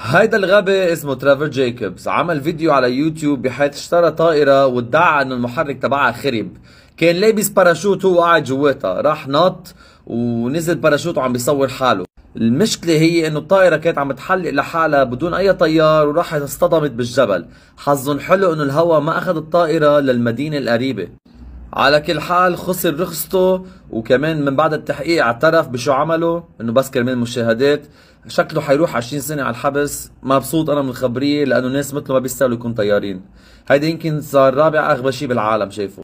هيدا الغبي اسمه ترافر جايكوبز عمل فيديو على يوتيوب بحيث اشترى طائرة وادعى انه المحرك تبعها خرب كان لابس باراشوت هو قاعد جواتها راح نط ونزل باراشوت وعم بيصور حاله المشكلة هي انه الطائرة كانت عم تحلق لحالها بدون اي طيار وراحت اصطدمت بالجبل حظهم حلو انه الهواء ما اخذ الطائرة للمدينة القريبة على كل حال خسر رخصته وكمان من بعد التحقيق اعترف بشو عمله انه بس كرمال مشاهدات شكله حيروح 20 سنه على الحبس مبسوط انا من الخبريه لانه ناس مثله ما بيستاهلوا يكون طيارين هيدي يمكن صار رابع اغبى شيء بالعالم شايفه